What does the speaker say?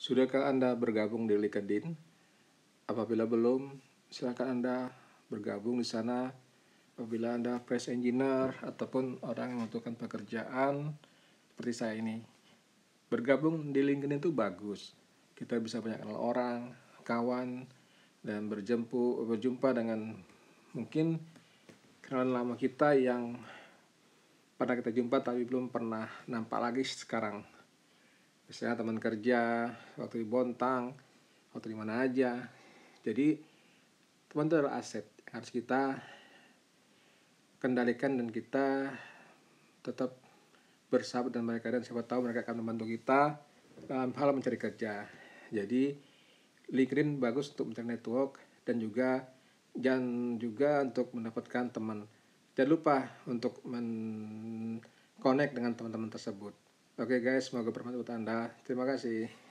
Sudahkah Anda bergabung di LinkedIn? Apabila belum, silakan Anda bergabung di sana. Apabila Anda fresh engineer ataupun orang yang membutuhkan pekerjaan seperti saya ini. Bergabung di LinkedIn itu bagus. Kita bisa banyak kenal orang, kawan, dan berjumpa, berjumpa dengan mungkin kenalan lama kita yang pernah kita jumpa tapi belum pernah nampak lagi sekarang misalnya teman kerja waktu di Bontang waktu di mana aja jadi teman itu adalah aset yang harus kita kendalikan dan kita tetap bersahabat dengan mereka dan siapa tahu mereka akan membantu kita dalam hal mencari kerja jadi LinkedIn bagus untuk mencari network dan juga dan juga untuk mendapatkan teman jangan lupa untuk men connect dengan teman-teman tersebut Oke okay guys, semoga bermanfaat untuk Anda. Terima kasih.